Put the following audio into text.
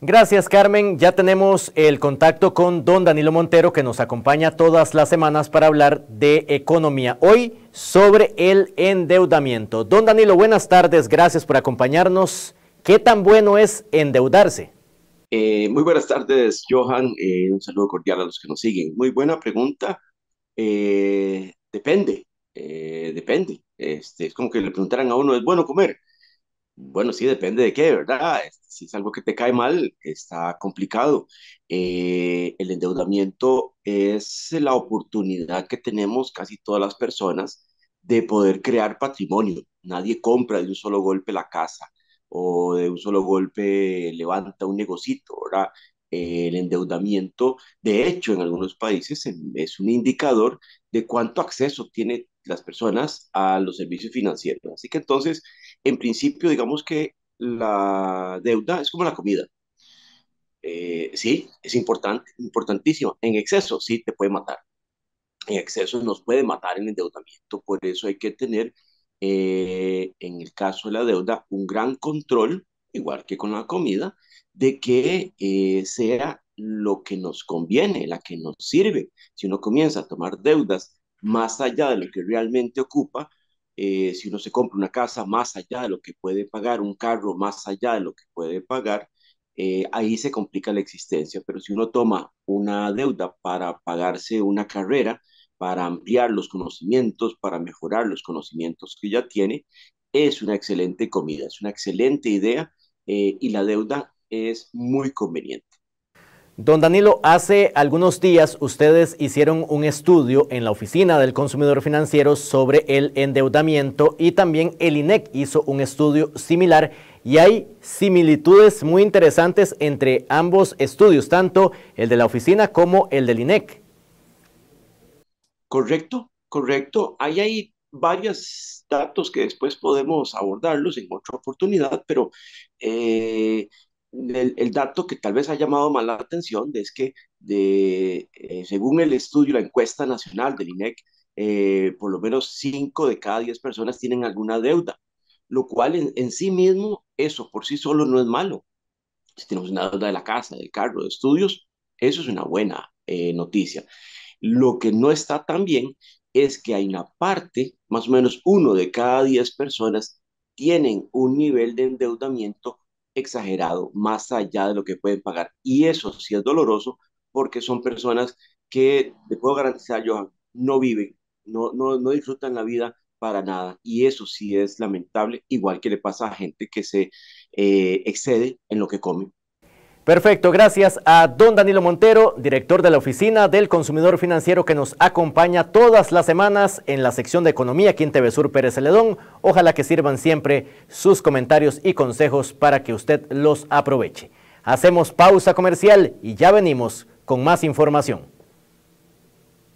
Gracias Carmen, ya tenemos el contacto con don Danilo Montero que nos acompaña todas las semanas para hablar de economía. Hoy sobre el endeudamiento. Don Danilo, buenas tardes, gracias por acompañarnos. ¿Qué tan bueno es endeudarse? Eh, muy buenas tardes Johan, eh, un saludo cordial a los que nos siguen. Muy buena pregunta. Eh, depende, depende. Este, es como que le preguntaran a uno, ¿es bueno comer? bueno, sí, depende de qué, ¿verdad? Este, si es algo que te cae mal, está complicado. Eh, el endeudamiento es la oportunidad que tenemos casi todas las personas de poder crear patrimonio. Nadie compra de un solo golpe la casa o de un solo golpe levanta un negocito, ¿verdad? Eh, el endeudamiento, de hecho, en algunos países es un indicador de cuánto acceso tienen las personas a los servicios financieros. Así que entonces, en principio, digamos que la deuda es como la comida. Eh, sí, es importante, importantísimo. En exceso, sí, te puede matar. En exceso nos puede matar en endeudamiento. Por eso hay que tener, eh, en el caso de la deuda, un gran control, igual que con la comida, de que eh, sea lo que nos conviene, la que nos sirve. Si uno comienza a tomar deudas más allá de lo que realmente ocupa, eh, si uno se compra una casa más allá de lo que puede pagar, un carro más allá de lo que puede pagar, eh, ahí se complica la existencia. Pero si uno toma una deuda para pagarse una carrera, para ampliar los conocimientos, para mejorar los conocimientos que ya tiene, es una excelente comida, es una excelente idea eh, y la deuda es muy conveniente. Don Danilo, hace algunos días ustedes hicieron un estudio en la Oficina del Consumidor Financiero sobre el endeudamiento y también el INEC hizo un estudio similar y hay similitudes muy interesantes entre ambos estudios, tanto el de la oficina como el del INEC. Correcto, correcto. Ahí hay varios datos que después podemos abordarlos en otra oportunidad, pero eh, el, dato que tal vez ha llamado más la atención es que de, eh, según el estudio, la encuesta nacional del INEC, eh, por lo menos 5 de cada 10 personas tienen alguna deuda, lo cual en, sí mismo, eso por sí solo no es malo. Si tenemos una deuda de la casa, del carro, de estudios, eso es una buena eh, noticia. Lo que no está tan bien es que hay una parte, más o menos uno de cada 10 personas tienen un nivel de endeudamiento exagerado, más allá de lo que pueden pagar. Y eso sí es doloroso porque son personas que, te puedo garantizar, Johan, no viven, no, no, no disfrutan la vida para nada. Y eso sí es lamentable, igual que le pasa a gente que se eh, excede en lo que come. Perfecto, gracias a don Danilo Montero, director de la Oficina del Consumidor Financiero que nos acompaña todas las semanas en la sección de Economía aquí en TV Sur Pérez Celedón. Ojalá que sirvan siempre sus comentarios y consejos para que usted los aproveche. Hacemos pausa comercial y ya venimos con más información.